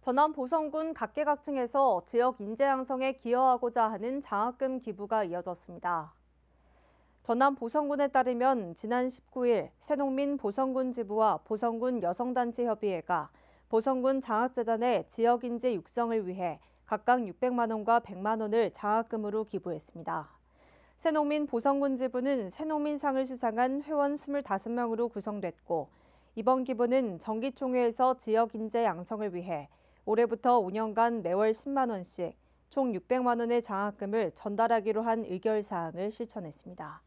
전남 보성군 각계각층에서 지역 인재 양성에 기여하고자 하는 장학금 기부가 이어졌습니다. 전남 보성군에 따르면 지난 19일 새농민 보성군 지부와 보성군 여성단체협의회가 보성군 장학재단의 지역 인재 육성을 위해 각각 600만 원과 100만 원을 장학금으로 기부했습니다. 새농민 보성군 지부는 새농민상을 수상한 회원 25명으로 구성됐고 이번 기부는 정기총회에서 지역 인재 양성을 위해 올해부터 5년간 매월 10만 원씩 총 600만 원의 장학금을 전달하기로 한 의결 사항을 실천했습니다.